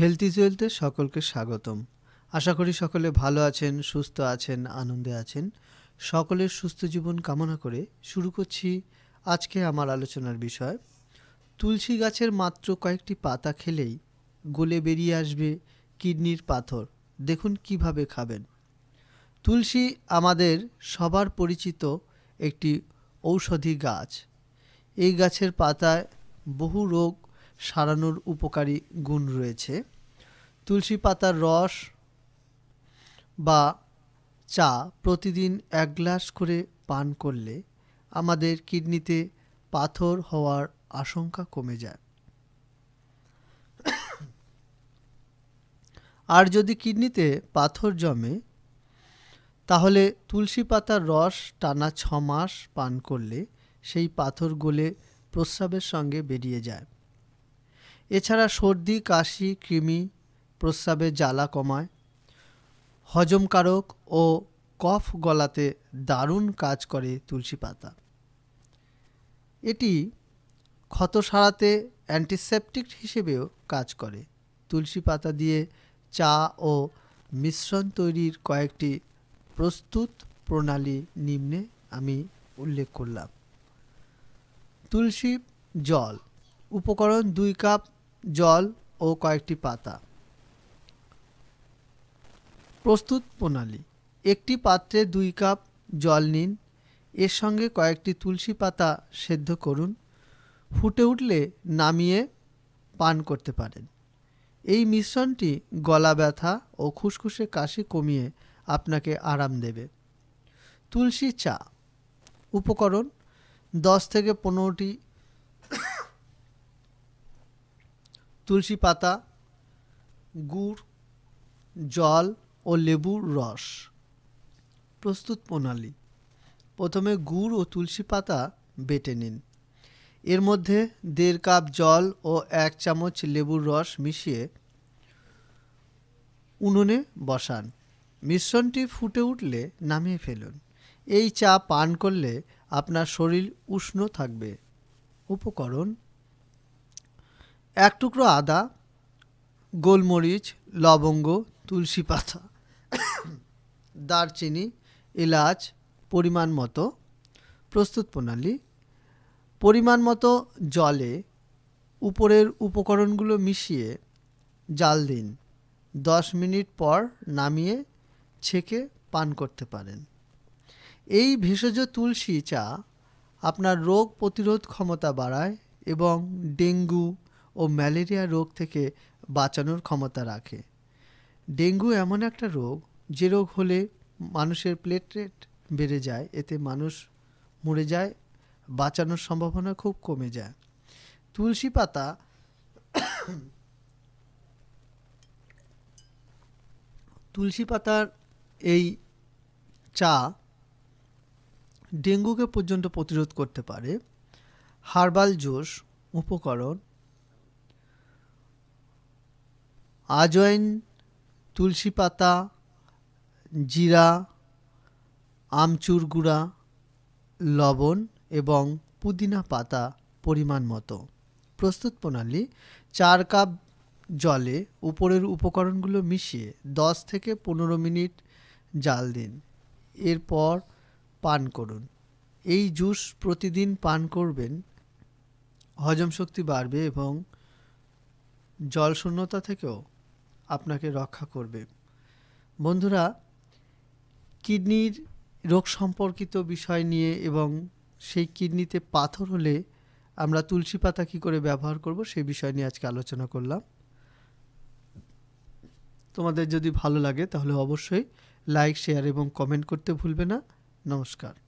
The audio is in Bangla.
হেলথি জুয়েলতে সকলকে স্বাগতম আশা করি সকলে ভালো আছেন সুস্থ আছেন আনন্দে আছেন সকলের সুস্থ জীবন কামনা করে শুরু করছি আজকে আমার আলোচনার বিষয় তুলসী গাছের মাত্র কয়েকটি পাতা খেলেই গলে বেরিয়ে আসবে কিডনির পাথর দেখুন কিভাবে খাবেন তুলসী আমাদের সবার পরিচিত একটি ঔষধি গাছ এই গাছের পাতায় বহু রোগ সারানোর উপকারী গুণ রয়েছে তুলসী পাতার রস বা চা প্রতিদিন এক গ্লাস করে পান করলে আমাদের কিডনিতে পাথর হওয়ার আশঙ্কা কমে যায় আর যদি কিডনিতে পাথর জমে তাহলে তুলসী পাতার রস টানা ছ মাস পান করলে সেই পাথর গলে প্রস্রাবের সঙ্গে বেরিয়ে যায় এছাড়া সর্দি কাশি কৃমি প্রস্রাবে জ্বালা কমায় হজমকারক ও কফ গলাতে দারুণ কাজ করে তুলসী পাতা এটি ক্ষত সারাতে অ্যান্টিসেপটিক হিসেবেও কাজ করে তুলসী পাতা দিয়ে চা ও মিশ্রণ তৈরির কয়েকটি প্রস্তুত প্রণালী নিম্নে আমি উল্লেখ করলাম তুলসী জল উপকরণ দুই কাপ জল ও কয়েকটি পাতা প্রস্তুত প্রণালী একটি পাত্রে দুই কাপ জল নিন এর সঙ্গে কয়েকটি তুলসী পাতা সেদ্ধ করুন ফুটে উঠলে নামিয়ে পান করতে পারেন এই মিশ্রণটি গলা ব্যথা ও খুসখুসে কাশি কমিয়ে আপনাকে আরাম দেবে তুলসী চা উপকরণ দশ থেকে পনেরোটি তুলসী পাতা গুড় জল ও লেবুর রস প্রস্তুত প্রণালী প্রথমে গুড় ও তুলসী পাতা বেটে নিন এর মধ্যে দেড় কাপ জল ও এক চামচ লেবুর রস মিশিয়ে উনুনে বসান মিশ্রণটি ফুটে উঠলে নামিয়ে ফেলুন এই চা পান করলে আপনার শরীর উষ্ণ থাকবে উপকরণ এক টুকরো আদা গোলমরিচ লবঙ্গ তুলসী পাতা দারচিনি এলাচ পরিমাণ মতো প্রস্তুত প্রণালী পরিমাণ মতো জলে উপরের উপকরণগুলো মিশিয়ে জাল দিন দশ মিনিট পর নামিয়ে ছেঁকে পান করতে পারেন এই ভেষজ তুলসী চা আপনার রোগ প্রতিরোধ ক্ষমতা বাড়ায় এবং ডেঙ্গু ও ম্যালেরিয়া রোগ থেকে বাঁচানোর ক্ষমতা রাখে ডেঙ্গু এমন একটা রোগ যে রোগ হলে মানুষের প্লেটলেট বেড়ে যায় এতে মানুষ মরে যায় বাঁচানোর সম্ভাবনা খুব কমে যায় তুলসী পাতা তুলসী পাতার এই চা ডেঙ্গুকে পর্যন্ত প্রতিরোধ করতে পারে হার্বাল জোস উপকরণ আজওয়াইন তুলসী পাতা জিরা আমচুর গুঁড়া লবণ এবং পুদিনা পাতা পরিমাণ মতো প্রস্তুত প্রণালী চার কাপ জলে উপরের উপকরণগুলো মিশিয়ে 10 থেকে পনেরো মিনিট জাল দিন এরপর পান করুন এই জুস প্রতিদিন পান করবেন হজম শক্তি বাড়বে এবং জলশূন্যতা থেকেও আপনাকে রক্ষা করবে বন্ধুরা কিডনির রোগ সম্পর্কিত বিষয় নিয়ে এবং সেই কিডনিতে পাথর হলে আমরা তুলসী পাতা কী করে ব্যবহার করব সেই বিষয় নিয়ে আজকে আলোচনা করলাম তোমাদের যদি ভালো লাগে তাহলে অবশ্যই লাইক শেয়ার এবং কমেন্ট করতে ভুলবে না নমস্কার